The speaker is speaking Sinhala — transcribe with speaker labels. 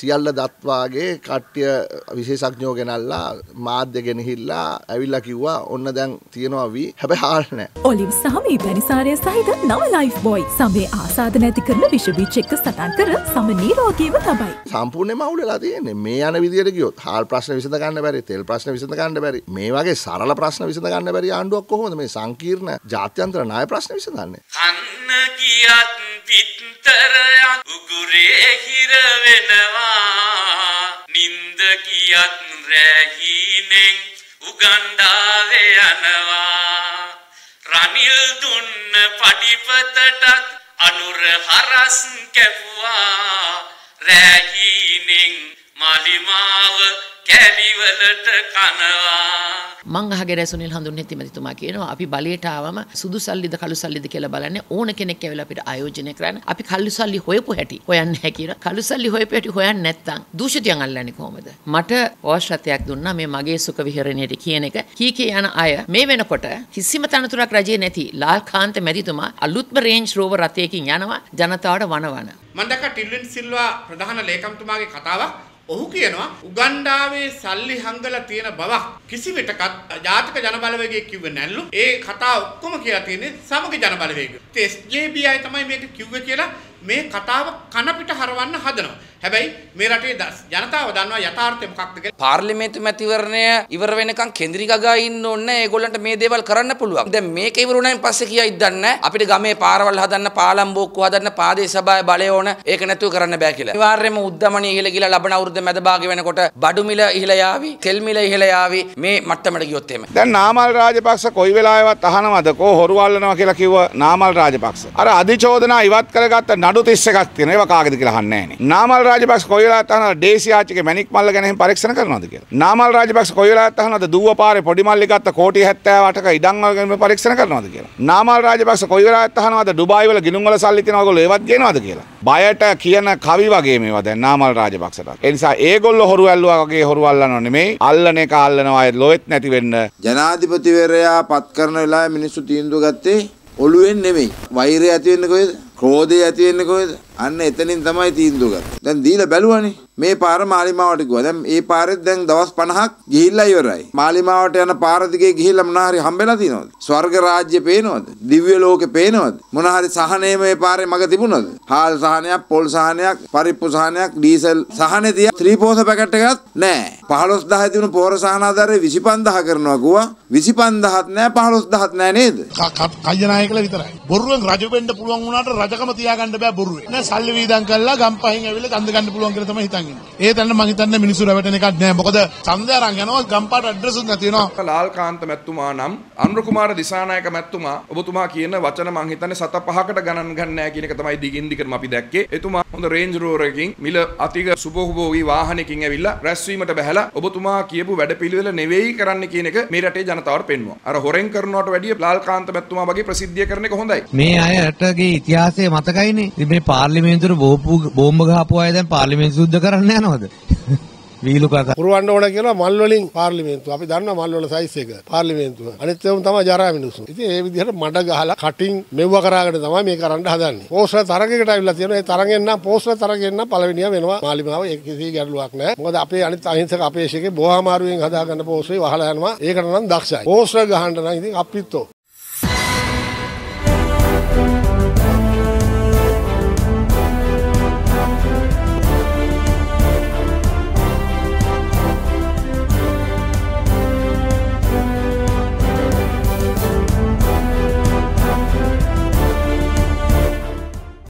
Speaker 1: සියල්ල දත්වාගේ කට්ටිය විශේෂඥෝ ගෙනල්ලා මාධ්‍ය ගෙනහිල්ලා ඇවිල්ලා කිව්වා ඔන්න දැන් තියෙනවා වී හැබැ හාල්නෑ
Speaker 2: ඔලිම් සහමී පැනිසාරය සහිත නව ලයිෆ් බොයි සමේ ආසාධ නැති කරන විශවීච් එක්ක සටන් කර සම නීරෝගීව තමයි
Speaker 1: සම්පූර්ණයම අවුලලා තියෙන්නේ මේ යන විදියට ගියොත් හාල් ප්‍රශ්න විසඳ ගන්න බැරි තෙල් ප්‍රශ්න විසඳ ගන්න බැරි මේ වගේ සරල ප්‍රශ්න විසඳ ගන්න බැරි ආණ්ඩුවක් කොහොමද මේ සංකීර්ණ ජාත්‍යන්තර ණය ප්‍රශ්න විසඳන්නේ කන්න කියත් පිත්තරයක් උගුරේ හිර වෙනවා නින්ද කියත් රැහීනෙන් උගණ්ඩාවේ යනවා රනිල් දුන්න පඩිපතටත් අනුර හරස් කැපුවා රැහීනෙන් මලිමාව කැලිවලට කනවා
Speaker 2: මං අහගෙන සුනිල් හඳුන්නේ තිමතිතුමා කියනවා අපි බලයට ආවම සුදු සල්ලිද කළු සල්ලිද කියලා බලන්නේ ඕන කෙනෙක් ඇවිල්ලා අපිට ආයෝජනය කරන්න අපි කළු සල්ලි හොයපු හැටි හොයන්න හැකියන කළු සල්ලි හොයපු හැටි හොයන්න නැත්නම් දූෂිතයන් අල්ලන්නේ කොහමද මට අවශ්‍යතාවයක් දුන්නා මේ මගේ සුඛ විහරණයට කියන එක කීකේ යන අය මේ වෙනකොට කිසිම තනතුරක් රජයේ නැති ලාල්කාන්ත මැතිතුමා අලුත්ම රේන්ජ් රෝවර් රථයකින් යනවා ජනතාවට වනවන මම දැක්කා ටිල්වින් සිල්වා ප්‍රධාන ලේකම්තුමාගේ කතාවක් ඔහු කියනවා උගණ්ඩාවේ සල්ලි හංගලා තියෙන බවක් කිසි විටකත් ජාතික ජනබලවේගය කිව්වේ නැල්ලු. ඒ කතා ඔක්කොම කියලා තියෙන්නේ සමග ජනබලවේගය. ඒත් SJBI තමයි මේක කිව්වේ කියලා මේ කතාව කනපිට හරවන්න හදනවා. හැබැයි මේ රටේ ජනතාව දන්නවා යථාර්ථය මොකක්ද කියලා. පාර්ලිමේන්තු මැතිවරණය ඉවර වෙනකන් කෙන්දිරි ගගා ඉන්න ඕනේ. ඒගොල්ලන්ට මේ දේවල් කරන්න පුළුවන්. දැන් මේක ඉවර වුණායින් පස්සේ කියයි දන්නේ අපිට ගමේ පාරවල් හදන්න, පාලම් බෝක්කු හදන්න, පාදේ සභාවේ බලය ඕන. ඒක නැතුව කරන්න බෑ කියලා. අනිවාර්යයෙන්ම උද්දමනය ඉහළ ගිලා ලබන අවුරුද්ද මැද භාගය වෙනකොට බඩු මිල ඉහළ යාවි, තෙල් මිල ඉහළ යාවි. මේ මට්ටමට ගියොත් එහෙම. දැන්
Speaker 1: නාමල් රාජපක්ෂ කොයි වෙලාවෙවත් අහනවද කෝ හොරු අල්ලනවා කියලා කිව්ව නාමල් රාජපක්ෂ. අර අධිචෝදනා ඉවත් කරගත්ත නඩු 31ක් තියෙනවා. ඒවා කාගේද කියලා අහන්නේ නැහැ නේ. නාමල් රාජපක්ෂ කොයි වෙලාවත් අහනවා ඩේසි ආච්චිගේ මැණික් මල්ල ගැන එහෙම පරීක්ෂණ කරනවද කියලා. නාමල් රාජපක්ෂ කොයි වෙලාවත් අහනවාද දුව පාරේ පොඩි මල්ලි ගත්ත කෝටි 78ක ඉඩම් වල ගැන පරීක්ෂණ කරනවද කියලා. නාමල් රාජපක්ෂ කොයි වෙලාවත් අහනවාද ඩුබායි වල ගිණුම් වල සල්ලි තියෙනවා ඔයගොල්ලෝ ඒවත් ගේනවද කියලා. බයට කියන කවි වගේ මේවා දැන් නාමල් රාජපක්ෂට. ඒ නිසා ඒගොල්ලෝ හොරු ඇල්ලුවා වගේ හොරු අල්ලනව නෙමෙයි. අල්ලන එක අල්ලනවා අය ලොයෙත් නැති වෙන්න.
Speaker 2: ජනාධිපතිවරයා පත් කරන වෙලාවේ මිනිස්සු තීන්දුව ගත්තේ ඔළුවෙන් නෙමෙයි. වෛරය ඇති වෙන්නේ කොහෙද? ක්‍රෝධය ඇති වෙන්නේ කොහෙද? අන්න එතනින් තමයි තීන්දුව ගත්තේ. දැන් දීලා බැලුවානේ. මේ පාර මාලිමාවට ගියා. දැන් ඒ පාරෙත් දැන් දවස් 50ක් ගිහිල්ලා ඉවරයි. මාලිමාවට යන පාර දිගේ ගිහිල්ලා මොනහරි හම්බෙලා තියෙනවද? ස්වර්ග රාජ්‍ය පේනවද? දිව්‍ය ලෝකේ පේනවද? මොනහරි සහනේ මේ පාරේ මග තිබුණද? හාල් සහනයක්, පොල් සහනයක්, පරිප්පු සහනයක්, ඩීසල් සහනේ තියා ත්‍රිපෝෂ පැකට් එකක් නැහැ. 15000 තිබුණු පොහොර සහන ආධාරයේ 25000 කරනවා ගුවා. 25000ත් නැහැ, 15000ත් නැහැ නේද? කජනායකල විතරයි. බොරුවෙන්
Speaker 1: රජ වෙන්න පුළුවන් වුණාට රජකම තියාගන්න බෑ බොරුවේ. සල්ලි වීදම් කරලා ගම්පහින් ඇවිල්ලා ඡන්ද ගන්න පුළුවන් කියලා තමයි හිතන් ඉන්නේ. ඒ තැන මම හිතන්නේ මිනිස්සු රැවටෙන එකක් නෑ. මොකද ඡන්ද අරන් යනවා ගම්පාට ඇඩ්‍රස් උත් නැති වෙනවා. ලාල්කාන්ත මැතිතුමා නම් අනුර කුමාර දිසානායක මැතිතුමා ඔබතුමා කියන වචන මම හිතන්නේ
Speaker 2: සත පහකට ගණන් ගන්න නෑ කියන එක තමයි දිගින් දිගටම අපි දැක්කේ. එතුමා හොඳ රේන්ජ් රෝවර් එකකින් මිල අතික සුබෝභෝගී වාහනයකින් ඇවිල්ලා රැස්වීමට බැහැලා ඔබතුමා කියපු වැඩපිළිවෙල නෙවෙයි කරන්න කියන එක මේ රටේ ජනතාවට පෙන්වුවා. අර හොරෙන් කරනවට වැඩිය ලාල්කාන්ත මැතිතුමා වගේ ප්‍රසිද්ධිය කරන එක හොඳයි. මේ
Speaker 1: අයටගේ ඉතිහාසය මතකයිනේ. මේ පාර්ලිමේන්තුවේ පාර්ලිමේන්තුවට බෝපු බෝම්බ ගහපු අය දැන් පාර්ලිමේන්තු සුද්ධ කරන්න යනවද? වීලු කකා පුරවන්න ඕන කියලා මල් වලින් පාර්ලිමේන්තුව අපි දන්නවා මල් වල සයිස් එක පාර්ලිමේන්තුව අනිත් ඒවා තමයි ජරා මිනිස්සු ඉතින් ඒ විදිහට මඩ ගහලා කටින් මෙව්ව කරාගෙන තමයි මේ කරන්න හදන්නේ පෝස්ටර් තරගයකට අවිලා තියෙනවා ඒ තරගෙන් නම් පෝස්ටර් තරගෙන් නම් පළවෙනියා වෙනවා මාලිමාව ඒක කිසි ගැටලුවක් නැහැ මොකද අපේ අනිත් අහිංසක අපේශකේ බොහාමාරුවෙන් හදාගන්න පෝස්ටරේ වහලා යනවා ඒකට නම් දක්ෂයි පෝස්ටර් ගහන්න නම් ඉතින් අපිත්තෝ